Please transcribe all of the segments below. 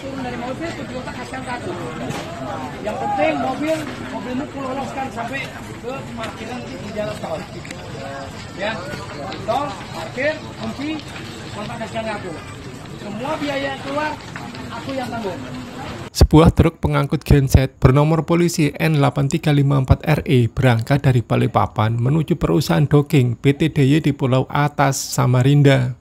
turun dari mobil itu juga khaskan ke Yang penting mobil mobilmu kuloloskan sampai ke parkiran di jalan tol. Ya, tol, parkir, kunci, kontak khaskan ke Semua biaya yang keluar aku yang tanggung. Sebuah truk pengangkut genset bernomor polisi N8354RE berangkat dari Balikpapan menuju perusahaan docking PT DY di Pulau Atas, Samarinda.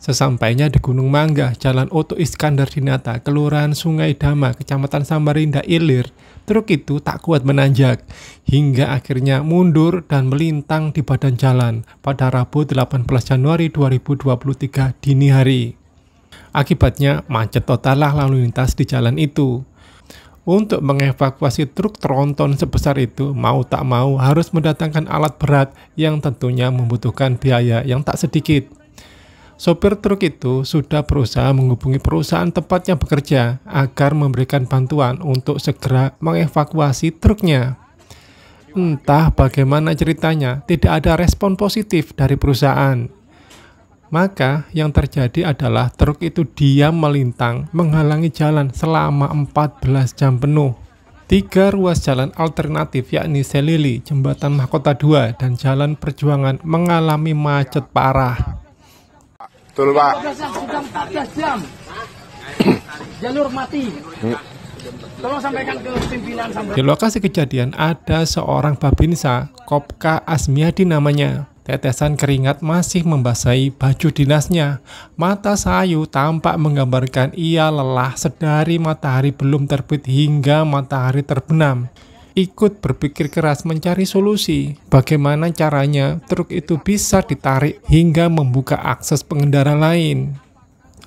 Sesampainya di Gunung Mangga, Jalan Oto Iskandar Dinata, Kelurahan Sungai Dama, Kecamatan Samarinda Ilir, truk itu tak kuat menanjak, hingga akhirnya mundur dan melintang di badan jalan pada Rabu 18 Januari 2023 dini hari. Akibatnya macet total lah lalu lintas di jalan itu. Untuk mengevakuasi truk tronton sebesar itu, mau tak mau harus mendatangkan alat berat yang tentunya membutuhkan biaya yang tak sedikit Sopir truk itu sudah berusaha menghubungi perusahaan tempatnya bekerja agar memberikan bantuan untuk segera mengevakuasi truknya. Entah bagaimana ceritanya, tidak ada respon positif dari perusahaan. Maka yang terjadi adalah truk itu diam melintang menghalangi jalan selama 14 jam penuh. Tiga ruas jalan alternatif yakni Selili, Jembatan Mahkota 2, dan Jalan Perjuangan mengalami macet parah. Betul Pak. Sudah 14 jam. Jalur mati. Tolong sampaikan ke pimpinan sampai. Di lokasi kejadian ada seorang babinsa, Kopka Asmiadi namanya. Tetesan keringat masih membasahi baju dinasnya. Mata sayu tampak menggambarkan ia lelah sedari matahari belum terbit hingga matahari terbenam ikut berpikir keras mencari solusi. Bagaimana caranya truk itu bisa ditarik hingga membuka akses pengendara lain.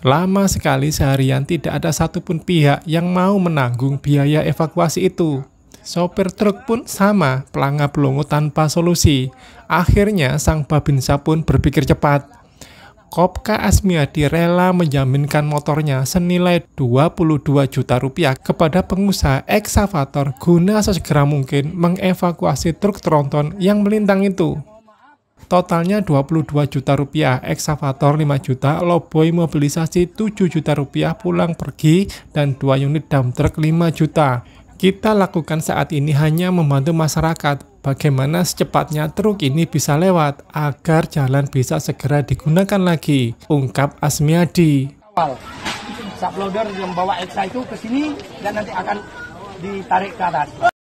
Lama sekali seharian tidak ada satupun pihak yang mau menanggung biaya evakuasi itu. Sopir truk pun sama, pelanggap longo tanpa solusi. Akhirnya sang babinsa pun berpikir cepat. Kopka Asmiadi rela menjaminkan motornya senilai 22 juta rupiah kepada pengusaha eksavator guna sesegera mungkin mengevakuasi truk tronton yang melintang itu. Totalnya 22 juta rupiah, eksavator 5 juta, loboi mobilisasi 7 juta rupiah pulang pergi, dan 2 unit dump truck 5 juta. Kita lakukan saat ini hanya membantu masyarakat, bagaimana secepatnya truk ini bisa lewat agar jalan bisa segera digunakan lagi, ungkap Asmiadi. Subloader yang bawa eksa itu ke sini dan nanti akan ditarik ke atas.